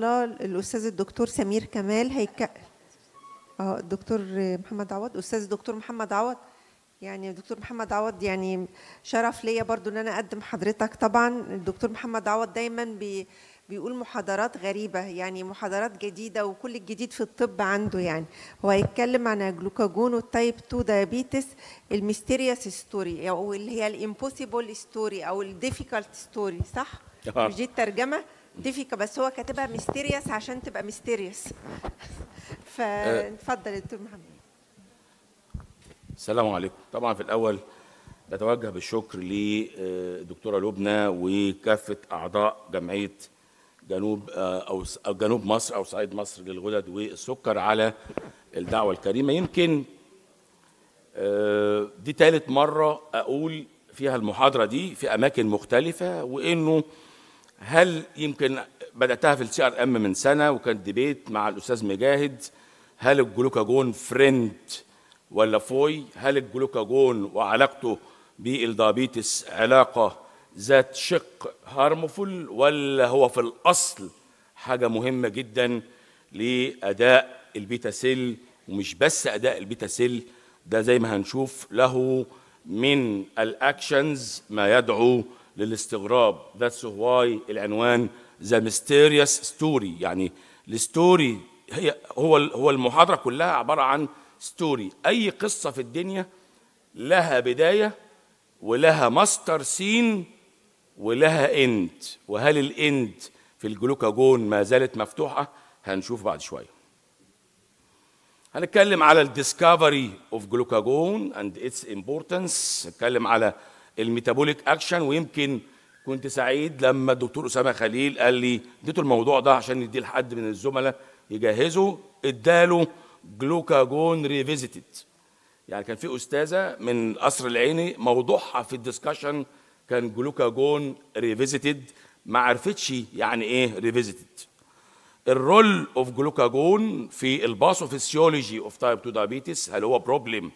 الاستاذ الدكتور سمير كمال هيك اه الدكتور محمد عوض استاذ الدكتور محمد عوض يعني الدكتور محمد عوض يعني شرف ليا برضو ان انا اقدم حضرتك طبعا الدكتور محمد عوض دايما بي بيقول محاضرات غريبه يعني محاضرات جديده وكل الجديد في الطب عنده يعني هو هيتكلم عن الجلوكاجون والتايب 2 دايابيتس الميستيريس ستوري او اللي هي الامبوسيبل ستوري او الديفيكالت ستوري صح؟ آه. مش دي الترجمه ديفيكا بس هو كاتبها ميستيريس عشان تبقى ميستيريس فاتفضل أه. دكتور محمد السلام عليكم طبعا في الاول بتوجه بالشكر لدكتوره أه، لبنى وكافه اعضاء جمعيه جنوب أه، او جنوب مصر او صعيد مصر للغدد والسكر على الدعوه الكريمه يمكن دي ثالث مره اقول فيها المحاضره دي في اماكن مختلفه وانه هل يمكن بداتها في السي ار ام من سنه وكانت ديبيت مع الاستاذ مجاهد هل الجلوكاجون فريند ولا فوي هل الجلوكاجون وعلاقته بالدايابيتس علاقه ذات شق هارمفول ولا هو في الاصل حاجه مهمه جدا لاداء البيتا سيل ومش بس اداء البيتا سيل ده زي ما هنشوف له من الاكشنز ما يدعو للاستغراب ذاتس واي العنوان ذا ميستيريوس ستوري يعني الستوري هي هو هو المحاضرة كلها عبارة عن ستوري أي قصة في الدنيا لها بداية ولها ماستر سين ولها اند وهل الاند في الجلوكاجون ما زالت مفتوحة هنشوف بعد شوية هنتكلم على الديسكفري اوف جلوكاجون اند اتس امبورتنس نتكلم على الميتابوليك اكشن ويمكن كنت سعيد لما الدكتور اسامه خليل قال لي اديته الموضوع ده عشان نديه لحد من الزملاء يجهزه اداله جلوكاجون ريفيزيتد يعني كان في استاذه من قصر العيني موضوعها في الدسكشن كان جلوكاجون ريفيزيتد ما عرفتش يعني ايه ريفيزيتد الرول اوف جلوكاجون في الباثوفيسيولوجي اوف تايب 2 دايابيتس هل هو بروبلم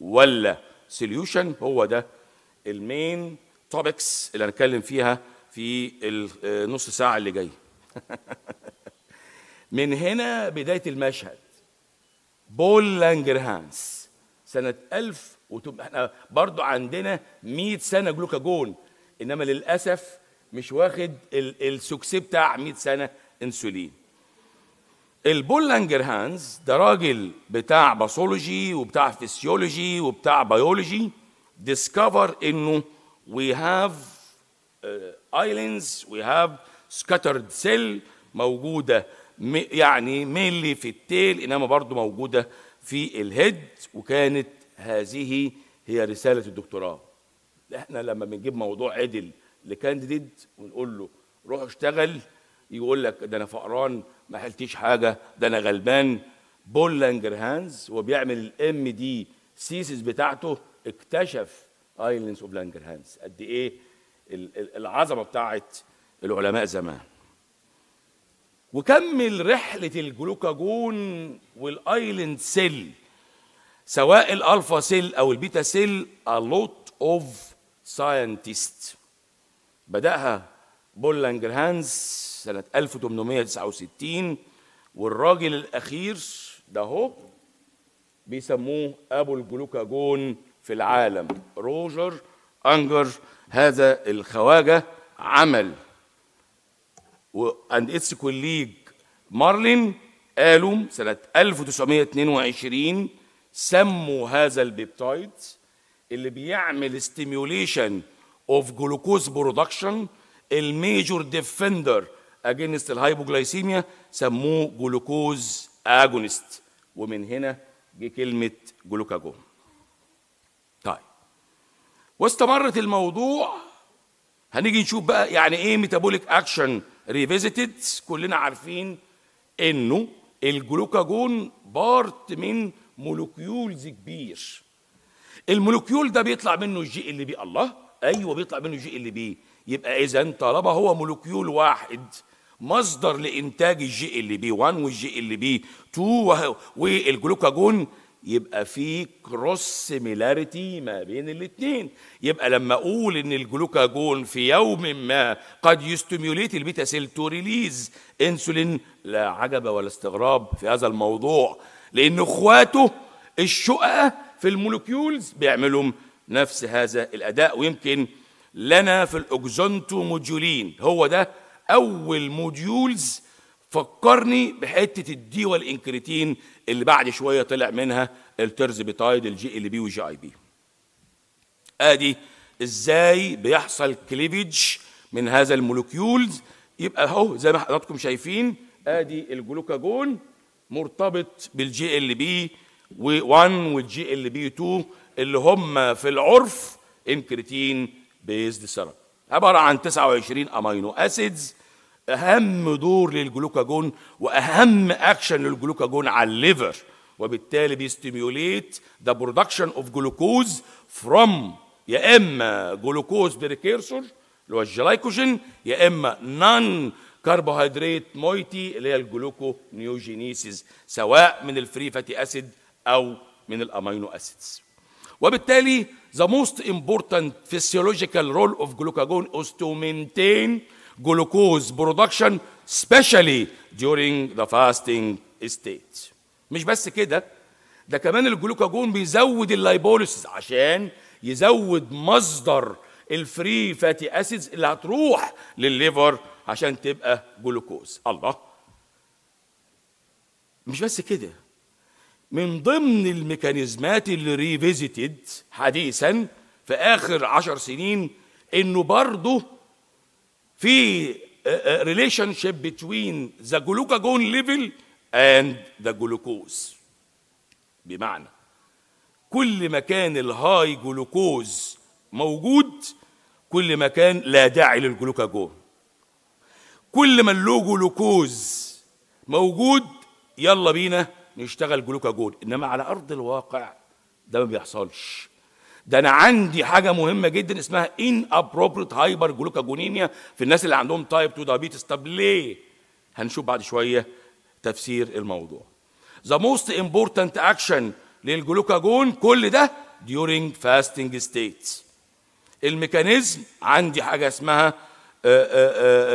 ولا سوليوشن هو ده المين توبكس اللي هنتكلم فيها في النص آه، ساعة اللي جاية من هنا بداية المشهد بول لانجرهانس سنة 1000 وتبقى احنا برضو عندنا 100 سنة جلوكاجون انما للأسف مش واخد السكسي بتاع 100 سنة انسولين البول لانجر هانز ده راجل بتاع باثولوجي وبتاع فيسيولوجي وبتاع بيولوجي discover انه we have uh, islands we have scattered cell موجوده يعني مينلي في التيل انما برضه موجوده في الهيد وكانت هذه هي رساله الدكتوراه احنا لما بنجيب موضوع عدل لكانديديت ونقول له روح اشتغل يقول لك ده انا فقران ما حلتيش حاجه ده انا غلبان بول لانجر هانز وبيعمل الام دي سيسز بتاعته اكتشف ايلينز اوف هانس قد ايه العظمه بتاعت العلماء زمان وكمل رحله الجلوكاجون والايلند سيل سواء الالفا سيل او البيتا سيل a lot of scientists بداها بول هانز سنه 1869 والراجل الاخير ده هو بيسموه ابو الجلوكاجون في العالم روجر أنجر هذا الخواجة عمل وأند إتس كوليج مارلين قالوا سنة 1922 سموا هذا البيبتايد اللي بيعمل ستيميوليشن اوف جلوكوز برودكشن الميجور ديفندر اجينست الهايبوجلايسيميا سموه جلوكوز اجونست ومن هنا جه كلمه جلوكاجون واستمرت الموضوع هنيجي نشوف بقى يعني ايه ميتابوليك اكشن ريفيزيتد كلنا عارفين انه الجلوكاجون بارت من مولوكيولز كبير المولوكيول ده بيطلع منه الجي اللي بي الله ايوه بيطلع منه الجي اللي بي يبقى اذا طالما هو مولوكيول واحد مصدر لانتاج الجي ال بي 1 والجي ال بي 2 والجلوكاجون يبقى في كروس سيميلاريتي ما بين الاثنين يبقى لما اقول ان الجلوكاجون في يوم ما قد يستيموليت البيتا سيل تو ريليز انسولين لا عجب ولا استغراب في هذا الموضوع لان اخواته الشقه في المولكيولز بيعملوا نفس هذا الاداء ويمكن لنا في الاوكزونتو موديولين هو ده اول موديولز فكرني بحته الدي والانكريتين اللي بعد شويه طلع منها الترزبيتايد الجي ال بي والجي اي بي ادي ازاي بيحصل كليفج من هذا المولوكيولز يبقى اهو زي ما حضراتكم شايفين ادي الجلوكاجون مرتبط بالجي ال بي 1 والجي ال بي 2 اللي هم في العرف انكريتين بيزد ثيرابي عباره عن 29 امينو اسيدز اهم دور للجلوكاجون واهم اكشن للجلوكاجون على الليفر وبالتالي بيستيميوليت ذا برودكشن اوف جلوكوز فروم يا اما جلوكوز بريكيرسور اللي هو الجلايكوجين يا اما نان كربوهيدرات مويتي اللي هي الجلوكو نيوجينيسيز سواء من الفري فاتي اسيد او من الامينو اسيدز وبالتالي the most important physiological role of glucagon is to maintain glucose production especially during the fasting state مش بس كده ده كمان الجلوكاجون بيزود اللايبوليسيس عشان يزود مصدر الفري فاتي اسيدز اللي هتروح للليفر عشان تبقى جلوكوز الله مش بس كده من ضمن الميكانيزمات اللي ريفيزيتد حديثا في اخر عشر سنين انه برضه في ريليشن شيب بتوين ذا جلوكاجون ليفل اند ذا جلوكوز بمعنى كل ما كان الهاي جلوكوز موجود كل ما كان لا داعي للجلوكاجون كل ما اللو جلوكوز موجود يلا بينا نشتغل جلوكاجون انما على ارض الواقع ده ما بيحصلش ده انا عندي حاجه مهمه جدا اسمها ان ابروبريت هايبر جلوكاجونيميا في الناس اللي عندهم تايب 2 دايابيتس طب ليه هنشوف بعد شويه تفسير الموضوع ذا موست امبورتنت اكشن للجلوكاجون كل ده during fasting states الميكانيزم عندي حاجه اسمها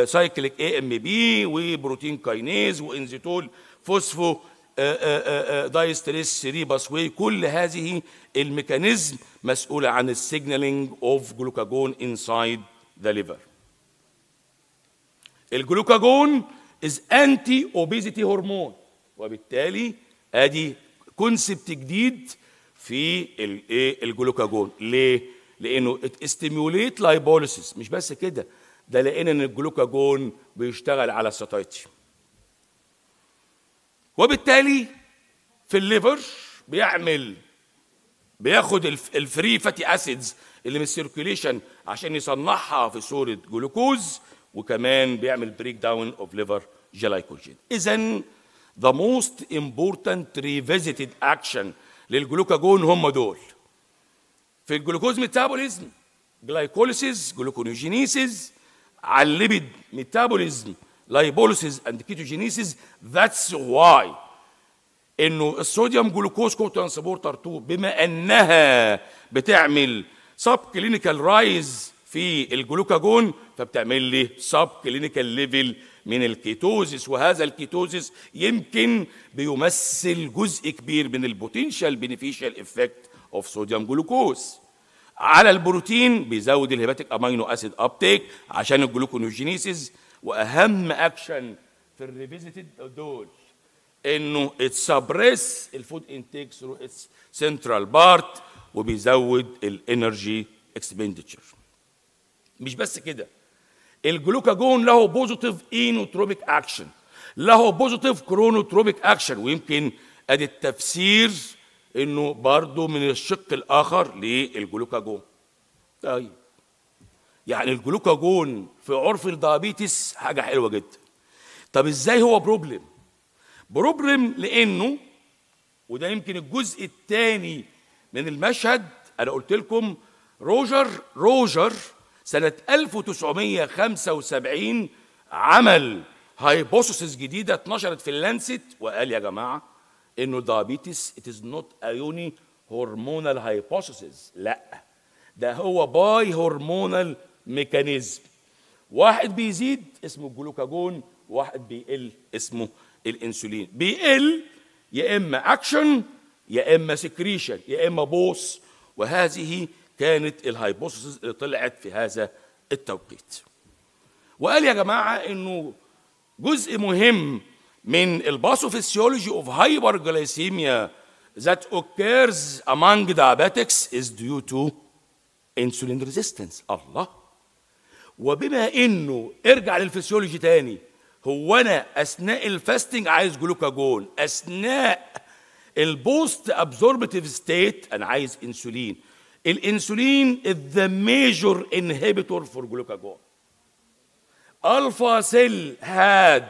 سايكليك اي ام بي وبروتين كاينيز وانزيتول فوسفو آه، آه، آه، دايستريس سريباس واي كل هذه الميكانيزم مسؤولة عن السيجنالينج اوف جلوكاجون انسايد ذا ليفر الجلوكاجون از انتي اوبيزيتي هرمون وبالتالي ادي كونسبت جديد في الايه الجلوكاجون ليه لانه استيموليت لايبوليسيس مش بس كده ده لقينا ان الجلوكاجون بيشتغل على الساتايتي وبالتالي في الليفر بيعمل بياخد الفري فاتي اسيدز اللي من السيركيوليشن عشان يصنعها في صوره جلوكوز وكمان بيعمل بريك داون اوف ليفر جلايكوجين اذا ذا موست امبورتنت ريفيزيتد اكشن للجلوكاجون هم دول في الجلوكوز ميتابوليزم جلايكوليسيس جلوكونيوجينيسيس على الليبيد ميتابوليزم لايبوليسيز اند كيتوجينيسيز ذاتس واي انه الصوديوم جلوكوز كو سبورتر 2 بما انها بتعمل سب كلينيكال رايز في الجلوكاجون فبتعمل لي سب كلينيكال ليفل من الكيتوزيس وهذا الكيتوزيس يمكن بيمثل جزء كبير من البوتنشال بينيفيشال افكت اوف صوديوم جلوكوز على البروتين بيزود الهيباتيك امينو اسيد ابتيك عشان الجلوكونوجينيسيز واهم اكشن في الريفيزيتد دول انه اتسبريس الفود انتيك ثرو اتس سنترال بارت وبيزود الانرجي اكسبندتشر مش بس كده الجلوكاجون له بوزيتيف اينوتروبيك اكشن له بوزيتيف كرونوتروبيك اكشن ويمكن ادي التفسير انه برضه من الشق الاخر للجلوكاجون طيب يعني الجلوكاجون في عرف الدايابيتس حاجه حلوه جدا طب ازاي هو بروبلم بروبلم لانه وده يمكن الجزء الثاني من المشهد انا قلت لكم روجر روجر سنه 1975 عمل هايبوثيسيس جديده اتنشرت في اللانست وقال يا جماعه انه الدايابيتس ات از نوت ايوني هرمونال هايبوثيسيس لا ده هو باي هرمونال ميكانيزم واحد بيزيد اسمه الجلوكاجون واحد بيقل اسمه الانسولين بيقل يا اما اكشن يا اما سكريشن يا اما بوس وهذه كانت الهايبوثيسز اللي طلعت في هذا التوقيت وقال يا جماعه انه جزء مهم من الباثوفيسيولوجي اوف هايبر جلايسيميا ذات اوكيرز امانج diabetics از ديو تو انسولين ريزيستنس الله وبما انه ارجع للفسيولوجي تاني هو انا اثناء الفاستنج عايز جلوكاجون اثناء البوست ابزوربتيف ستيت انا عايز انسولين الانسولين ذا ميجور انهبيتور فور جلوكاجون الفا سيل هاد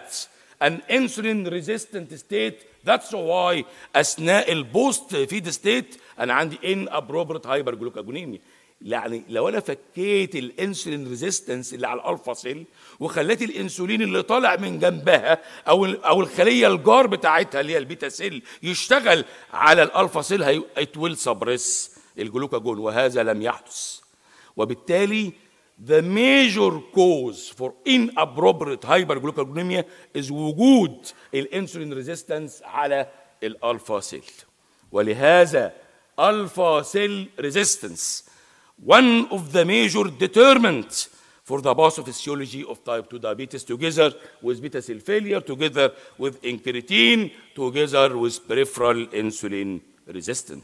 ان انسولين ريزيستنت ستيت ذاتس واي اثناء البوست فيد ستيت انا عندي ان ابروبريت هايبر جلوكاجونيميا يعني لو انا فكيت الانسولين ريزيستنس اللي على الالفا سيل وخليت الانسولين اللي طالع من جنبها او او الخليه الجار بتاعتها اللي هي البيتا سيل يشتغل على الالفا سيل ات ويل سبريس الجلوكاجون وهذا لم يحدث وبالتالي the major cause for inappropriate hyperglycemia is وجود الانسولين ريزيستنس على الالفا سيل ولهذا الفا سيل ريزيستنس one of the major determinants for the pathophysiology of type 2 diabetes together with beta cell failure, together with incretine, together with peripheral insulin resistance.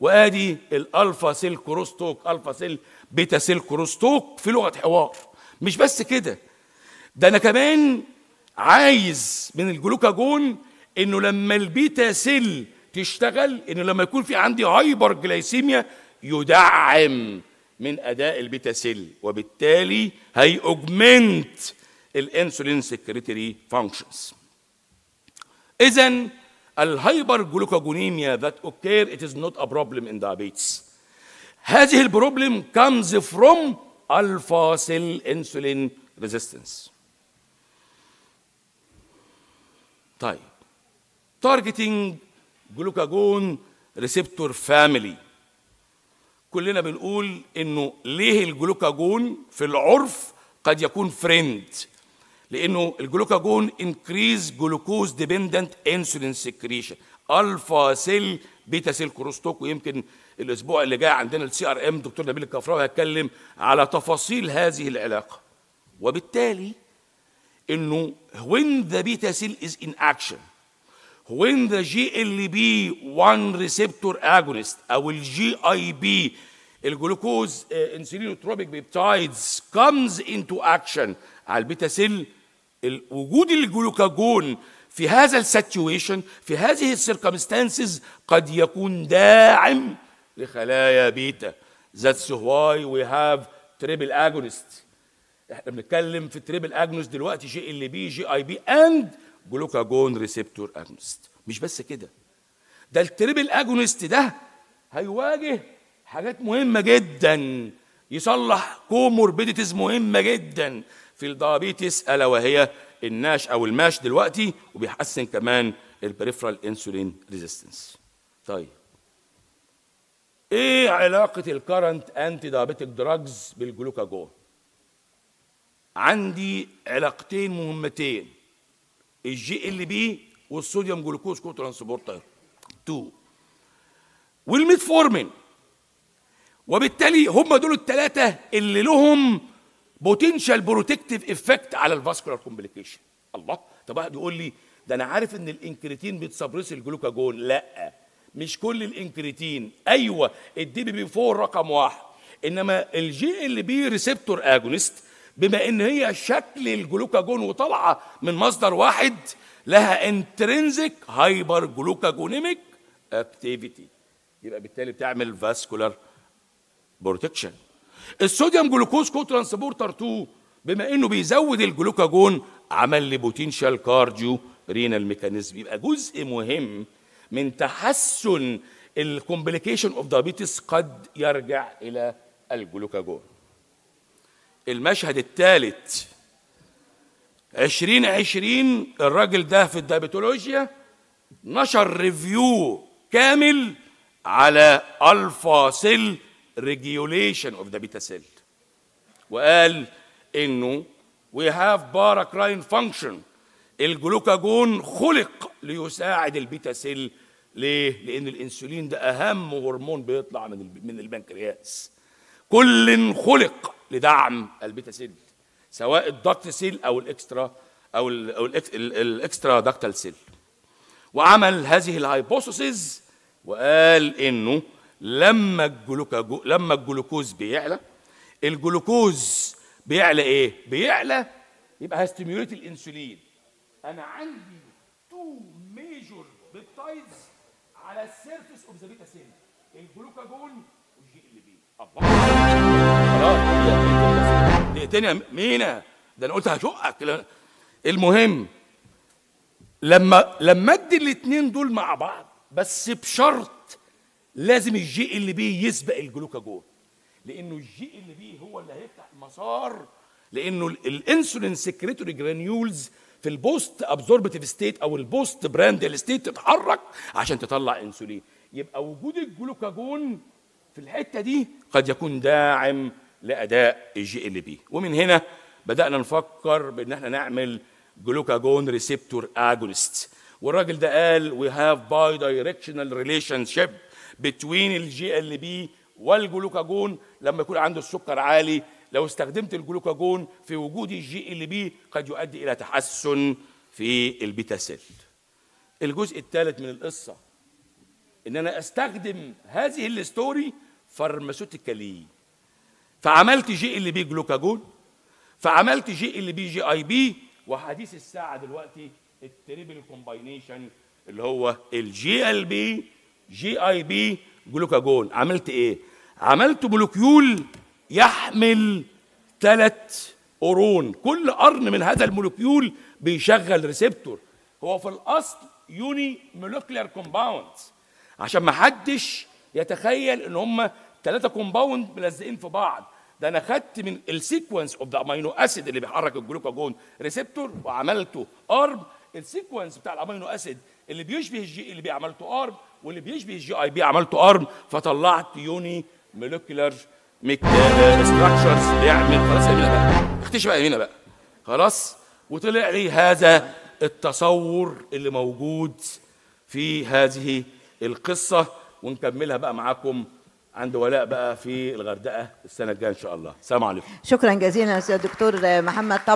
وادي الالفا سيل كروستوك الفا سيل بيتا سيل كروستوك في لغه حوار مش بس كده ده انا كمان عايز من الجلوكاجون انه لما البيتا سيل تشتغل انه لما يكون في عندي هايبر جلايسيميا يدعم من اداء البيتا سيل وبالتالي هي اوجمنت الانسولين سكريتري فانكشنز اذا الهايبر جلوكاجونيميا ذات اوكير ات از نوت ا بروبلم ان diabetes هذه البروبلم كامز فروم الفاصل انسولين ريزيستنس طيب تارجتنج جلوكاجون ريسبتور فاميلي كلنا بنقول انه ليه الجلوكاجون في العرف قد يكون فريند لانه الجلوكاجون انكريز جلوكوز ديبندنت انسولين سكريشن الفا سيل بيتا سيل كروستوك ويمكن الاسبوع اللي جاي عندنا السي ار ام دكتور نبيل الكفراوي هيتكلم على تفاصيل هذه العلاقه وبالتالي انه وين ذا بيتا سيل از ان اكشن when the GLB-1 receptor agonist أو ال GIB الجلوكوز انسولينوتروبيك بيبتايدز comes into action على البيتا سيل وجود الجلوكاجون في هذا السيتويشن في هذه السيركمستانسز قد يكون داعم لخلايا بيتا That's why we have triple agonist احنا بنتكلم في تريبل اجونست دلوقتي جي ال بي جي اي بي اند جلوكاجون ريسبتور اجونست آه، مش بس كده ده التريبل اجونست ده هيواجه حاجات مهمه جدا يصلح كوموربيديتيز مهمه جدا في الديابيتس الا وهي الناش او الماش دلوقتي وبيحسن كمان البريفرال انسولين ريزيستنس طيب ايه علاقه الكرنت انتي دايابيتيك دراجز بالجلوكاجون عندي علاقتين مهمتين الجي ال بي والصوديوم جلوكوز كو ترانسبورتر 2 والميتفورمين وبالتالي هم دول الثلاثه اللي لهم بوتنشال بروتكتيف افكت على الفاسكولار كومبليكيشن الله طب واحد يقول لي ده انا عارف ان الانكريتين بتسبرس الجلوكاجون لا مش كل الانكريتين ايوه الدي بي بي 4 رقم واحد انما الجي ال بي ريسبتور اجونست بما ان هي شكل الجلوكاجون وطالعه من مصدر واحد لها انترنزك هايبر جلوكاجونيميك اكتيفيتي يبقى بالتالي بتعمل فاسكولار بروتكشن الصوديوم جلوكوز كو ترانسبورتر 2 بما انه بيزود الجلوكاجون عمل لي بوتنشال كارديو رينال ميكانيزم يبقى جزء مهم من تحسن الكومبليكيشن اوف دايابيتس قد يرجع الى الجلوكاجون المشهد الثالث عشرين عشرين الراجل ده في الديابتولوجيا نشر ريفيو كامل على الفا سيل ريجيوليشن اوف ذا بيتا سيل وقال انه وي هاف باراكراين فانكشن الجلوكاجون خلق ليساعد البيتا سيل ليه؟ لأن الأنسولين ده أهم هرمون بيطلع من من البنكرياس كل خلق لدعم البيتا سيل سواء الدكت سيل او الاكسترا او الاكسترا دكتال سيل وعمل هذه الهايبوثيسز وقال انه لما الجلوكاجو لما الجلوكوز بيعلى الجلوكوز بيعلى ايه بيعلى يبقى هستيميوليت الانسولين انا عندي تو ميجور بيبتايدز على السيرفيس اوف ذا بيتا سيل الجلوكاجون والجي ال بي الله شقتني إيه، مينا ده انا قلت هشقك المهم لما لما ادي الاثنين دول مع بعض بس بشرط لازم الجي ال بي يسبق الجلوكاجون لانه الجي ال بي هو اللي هيفتح المسار لانه الانسولين سكريتوري جرانيولز في البوست ابزوربتيف ستيت او البوست براند ستيت تتحرك عشان تطلع انسولين يبقى وجود الجلوكاجون في الحته دي قد يكون داعم لاداء الجي ال بي ومن هنا بدانا نفكر بان احنا نعمل جلوكاجون ريسبتور اجونست والراجل ده قال وي هاف باي دايركشنال ريليشن شيب بتوين الجي ال بي والجلوكاجون لما يكون عنده السكر عالي لو استخدمت الجلوكاجون في وجود الجي ال بي قد يؤدي الى تحسن في البيتا سيل الجزء الثالث من القصه ان انا استخدم هذه الستوري فارماسيوتيكالي فعملت جي اللي بي جلوكاجون فعملت جي اللي بي جي اي بي وحديث الساعه دلوقتي التريبل كومباينيشن اللي هو الجي ال بي جي اي بي جلوكاجون عملت ايه عملت مولوكيول يحمل ثلاث قرون كل قرن من هذا المولوكيول بيشغل ريسبتور هو في الاصل يوني مولكيولار كومباوند عشان ما حدش يتخيل ان هم ثلاثه كومباوند ملزقين في بعض ده انا خدت من السيكونس اوف ذا امينو اسيد اللي بيحرك الجلوكاجون ريسبتور وعملته ارم السيكونس بتاع الامينو اسيد اللي بيشبه الجي اللي بي عملته ارم واللي بيشبه الجي اي بي عملته ارم فطلعت يوني مولكيولر ستراكشرز بيعمل خلاص يا بقى اختش بقى هنا بقى خلاص وطلع لي هذا التصور اللي موجود في هذه القصه ونكملها بقى معاكم عند ولاء بقى في الغردقه السنه الجايه ان شاء الله سلام عليكم شكرا جزيلا استاذ الدكتور محمد طب